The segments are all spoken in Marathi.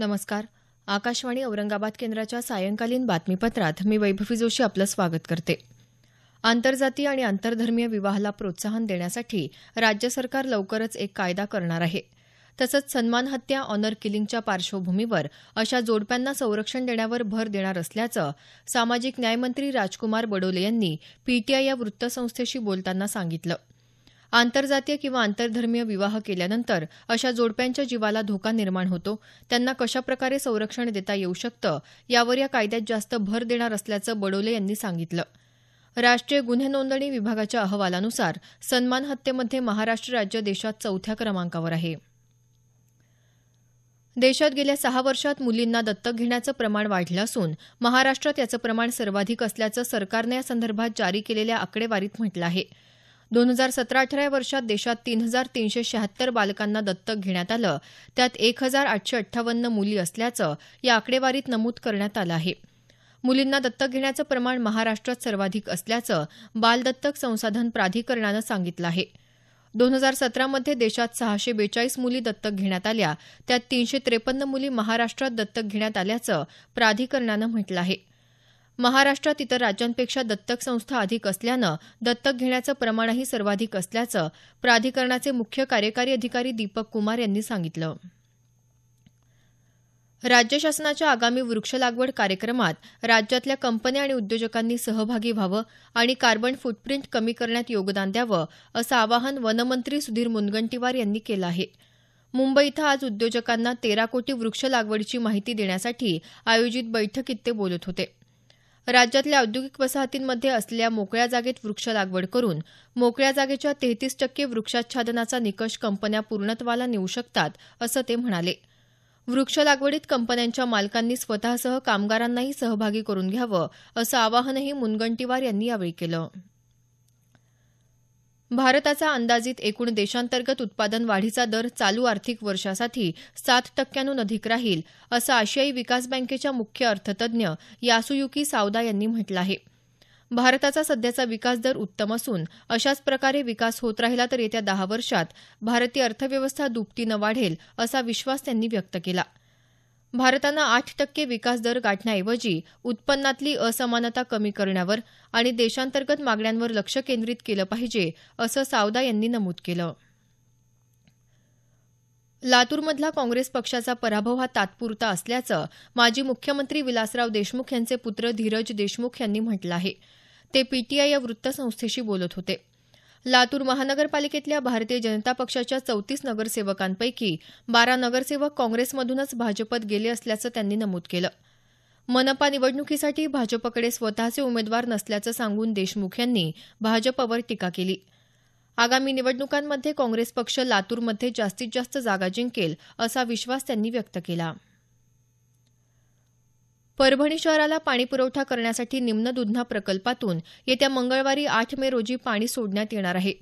नमस्कार आकाशवाणी औरंगाबाद केंद्राच्या सायंकालीन बातमीपत्रात मी वैभवी जोशी आपलं स्वागत करते आंतरजातीय आणि आंतरधर्मीय विवाहाला प्रोत्साहन देण्यासाठी राज्य सरकार लवकरच एक कायदा करणार आहे तसंच सन्मान हत्या ऑनर किलिंगच्या पार्श्वभूमीवर अशा जोडप्यांना संरक्षण देण्यावर भर देणार असल्याचं सामाजिक न्यायमंत्री राजकुमार बडोले यांनी पीटीआय या वृत्तसंस्थेशी बोलताना सांगितलं आंतरजातीय किंवा आंतरधर्मीय विवाह केल्यानंतर अशा जोडप्यांच्या जीवाला धोका निर्माण होतो त्यांना कशाप्रकारे संरक्षण देता येऊ शकतं यावर या कायद्यात जास्त भर देणार असल्याचं बडोले यांनी सांगितलं राष्ट्रीय गुन्हे नोंदणी विभागाच्या अहवालानुसार सन्मान हत्येमध्ये महाराष्ट्र राज्य देशात चौथ्या क्रमांकावर आहे देशात गेल्या सहा वर्षात मुलींना दत्तक घेण्याचं प्रमाण वाढलं असून महाराष्ट्रात याचं प्रमाण सर्वाधिक असल्याचं सरकारनं यासंदर्भात जारी केलेल्या आकडेवारीत म्हटलं आहे दोन हजार सतरा अठरा या वर्षात देशात तीन हजार तीनशे शहात्तर बालकांना दत्तक घेण्यात आलं त्यात एक हजार आठशे अठ्ठावन्न मुली असल्याचं या आकडेवारीत नमूद करण्यात आलं आहे मुलींना दत्तक घेण्याचं प्रमाण महाराष्ट्रात सर्वाधिक असल्याचं बाल दत्तक संसाधन प्राधिकरणानं सांगितलं आहे दोन हजार सतरामध्ये देशात सहाशे बेचाळीस मुली दत्तक घेण्यात आल्या त्यात तीनशे त्रेपन्न मुली महाराष्ट्रात दत्तक घेण्यात आल्याचं प्राधिकरणानं म्हटलं आहे महाराष्ट्रात इतर राज्यांपेक्षा दत्तक संस्था अधिक असल्यानं दत्तक घेण्याचं प्रमाणही सर्वाधिक असल्याचं प्राधिकरणाचे मुख्य कार्यकारी अधिकारी दीपक कुमार यांनी सांगितलं राज्य शासनाच्या आगामी वृक्ष लागवड कार्यक्रमात राज्यातल्या कंपन्या आणि उद्योजकांनी सहभागी व्हावं आणि कार्बन फुटप्रिंट कमी करण्यात योगदान द्यावं असं आवाहन वनमंत्री सुधीर मुनगंटीवार यांनी केलं आहे मुंबई इथं आज उद्योजकांना तेरा कोटी वृक्ष लागवडीची माहिती देण्यासाठी आयोजित बैठकीत ते बोलत होते राज्यातल्या औद्योगिक वसाहतींमध्ये असलेल्या मोकळ्या जागेत वृक्ष लागवड करून मोकळ्या जागेच्या तेहतीस टक्के वृक्षाच्छादनाचा निकष कंपन्या पूर्णत्वाला नेऊ शकतात असं ते म्हणाले वृक्ष लागवडीत कंपन्यांच्या मालकांनी स्वतःसह कामगारांनाही सहभागी करून घ्यावं असं आवाहनही मुनगंटीवार यांनी यावेळी केलं भारताचा अंदाजित एकूण देशांतर्गत उत्पादन वाढीचा दर चालू आर्थिक वर्षासाठी सात टक्क्यांहून अधिक राहील असं आशियाई विकास बँकेच्या मुख्य अर्थतज्ञ यासुयुकी सावदा यांनी म्हटलं आहे भारताचा सध्याचा विकास दर उत्तम असून अशाच प्रकारे विकास होत राहिला तर येत्या दहा वर्षात भारतीय अर्थव्यवस्था दुपटीनं वाढेल असा विश्वास त्यांनी व्यक्त केला आहे भारतानं आठ टक्के विकास दर गाठण्याऐवजी उत्पन्नातली असमानता कमी करण्यावर आणि देशांतर्गत मागण्यांवर लक्ष केंद्रीत केलं पाहिजे असं सावदा यांनी नमूद केलं लातूरमधला काँग्रेस पक्षाचा पराभव हा तात्पुरता असल्याचं माजी मुख्यमंत्री विलासराव देशमुख यांचे पुत्र धीरज देशमुख यांनी म्हटलं आहे ते पीटीआय या वृत्तसंस्थेशी बोलत होते लातूर महानगरपालिकेतल्या भारतीय जनता पक्षाच्या चौतीस नगरसेवकांपैकी बारा नगरसेवक काँग्रेसमधूनच भाजपत गेले असल्याचं त्यांनी नमूद केलं मनपा निवडणुकीसाठी भाजपकडे स्वतःचे उमेदवार नसल्याचं सांगून देशमुख यांनी भाजपवर टीका केली आगामी निवडणुकांमध्ये काँग्रेस पक्ष लातूरमध्ये जास्तीत जास्त जागा जिंकेल असा विश्वास त्यांनी व्यक्त केला परभणी शहराला पाणीपुरवठा करण्यासाठी निम्न दुधना प्रकल्पातून येत्या मंगळवारी आठ मे रोजी पाणी सोडण्यात येणार आहे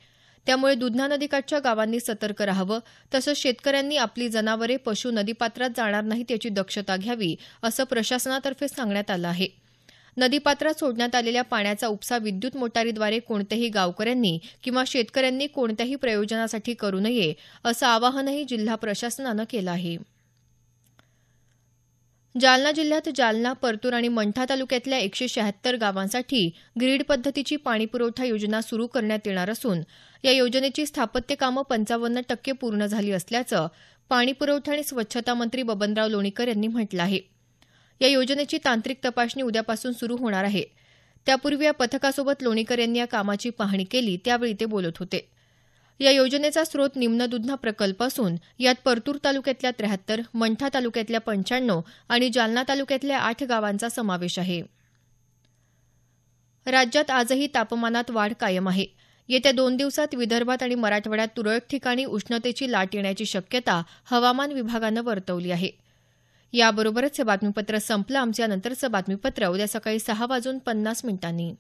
त्यामुळे दुधना नदीकाठच्या गावांनी सतर्क राहावं तसंच शेतकऱ्यांनी आपली जनावरे पशु नदीपात्रात जाणार नाहीत याची दक्षता घ्यावी असं प्रशासनातर्फे सांगण्यात आलं आहे नदीपात्रात सोडण्यात आलेल्या पाण्याचा उपसा विद्युत मोटारीद्वारे कोणत्याही गावकऱ्यांनी किंवा शेतकऱ्यांनी कोणत्याही प्रयोजनासाठी करू नये असं आवाहनही जिल्हा प्रशासनानं केलं आहे जालना जिल्ह्यात जालना परतूर आणि मंठा तालुक्यातल्या एकशे शहात्तर गावांसाठी ग्रीड पद्धतीची पाणीपुरवठा योजना सुरू करण्यात येणार असून या योजनेची स्थापत्य कामं पंचावन्न टक्के पूर्ण झाली असल्याचं पाणीपुरवठा आणि स्वच्छता मंत्री बबनराव लोणीकर यांनी म्हटलं आहे या योजनेची तांत्रिक तपासणी उद्यापासून सुरू होणार आहे त्यापूर्वी या पथकासोबत लोणीकर यांनी या कामाची पाहणी केली त्यावेळी ते बोलत होते या योजनेचा स्रोत निम्न दुधना प्रकल्प असून यात परतूर तालुक्यातल्या त्र्याहत्तर मंठा तालुक्यातल्या पंच्याण्णव आणि जालना तालुक्यातल्या आठ गावांचा समावेश आहे राज्यात आजही तापमानात वाढ कायम आहे येत्या दोन दिवसात विदर्भात आणि मराठवाड्यात तुरळक ठिकाणी उष्णतेची लाट येण्याची शक्यता हवामान विभागानं वर्तवली आहे याबरोबरच हे बातमीपत्र संपलं आमच्या नंतरचं बातमीपत्र उद्या सकाळी सहा वाजून पन्नास मिनिटांनी